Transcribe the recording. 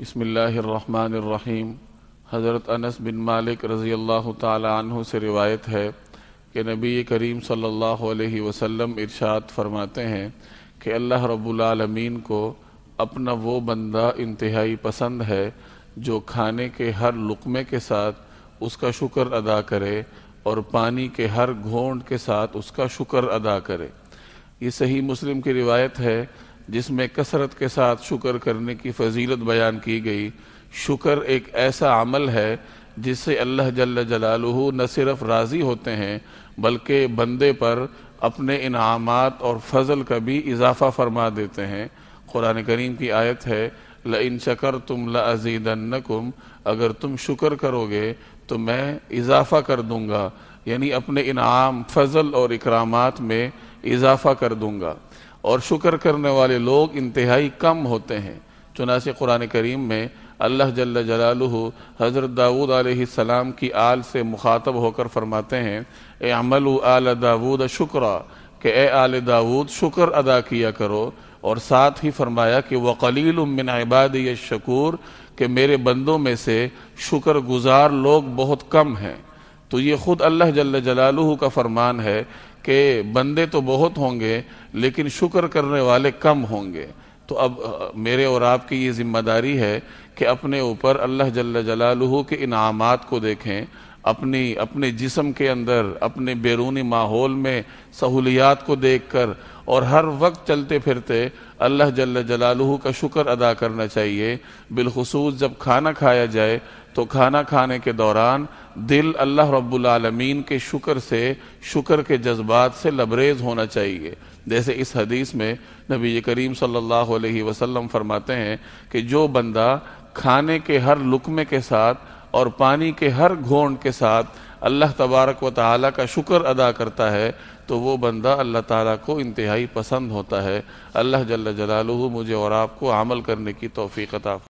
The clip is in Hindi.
बसमीम हज़रत अनस बिन मालिक रज़ी अल्लाह तु से रिवायत है कि नबी करीम सल्लल्लाहु अलैहि वसल्लम इरशाद फरमाते हैं कि अल्लाह रब्बुलमीन को अपना वो बंदा इंतहाई पसंद है जो खाने के हर लुकमे के साथ उसका शुक्र अदा करे और पानी के हर घोंड के साथ उसका शुक्र अदा करे ये सही मुस्लिम की रिवायत है जिसमें कसरत के साथ शुक्र करने की फजीलत बयान की गई शुक्र एक ऐसा अमल है जिससे अल्लाह जल जलालहू न सिर्फ राज़ी होते हैं बल्कि बंदे पर अपने इनामात और फजल का भी इजाफा फरमा देते हैं कुरान करीम की आयत है ल इन शकर तुम लजीदनकुम अगर तुम शुक्र करोगे तो मैं इजाफा कर दूँगा यानी अपने इनाम फजल और इकराम में इजाफा कर दूँगा और शुक्र करने वाले लोग इंतहाई कम होते हैं चुनाच कुरान करीम में अल्लाह जल जलालु हज़रत दाऊद आसमाम की आल से मुखातब होकर फरमाते हैं ए अमल आल दाऊद शुक्रा के ए आल दाऊद शुक्र अदा किया करो और साथ ही फरमाया कि वकलील उमिन इबाद शकूर के मेरे बंदों में से शुक्र गुज़ार लोग बहुत कम हैं तो ये ख़ुद अल्लाह जल जलालू का फरमान है कि बंदे तो बहुत होंगे लेकिन शुक्र करने वाले कम होंगे तो अब मेरे और आपकी ये जिम्मेदारी है कि अपने ऊपर अल्लाह जल जलालू के इनामात को देखें अपनी अपने जिसम के अंदर अपने बैरूनी माहौल में सहूलियात को देखकर और हर वक्त चलते फिरते अल्लाह जल्ल जलालहू का शुक्र अदा करना चाहिए बिलखसूस जब खाना खाया जाए तो खाना खाने के दौरान दिल अल्लाह रब्बुलमीन के शुक्र से शुक्र के जज्बात से लबरेज होना चाहिए जैसे इस हदीस में नबी करीम सल्लल्लाहु अलैहि वसल्लम फरमाते हैं कि जो बंदा खाने के हर लुकमे के साथ और पानी के हर घोंड के साथ अल्लाह तबारक व ताली का शुक्र अदा करता है तो वो बंदा अल्लाह ताला को इंतहाई पसंद होता है अल्लाह जल्ल जलालह मुझे और आपको अमल करने की तोफ़ी कता